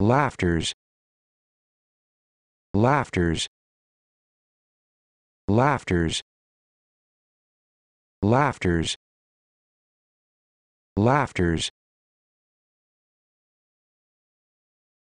Laughters. Laughters. Laughters. Laughters. Laughters.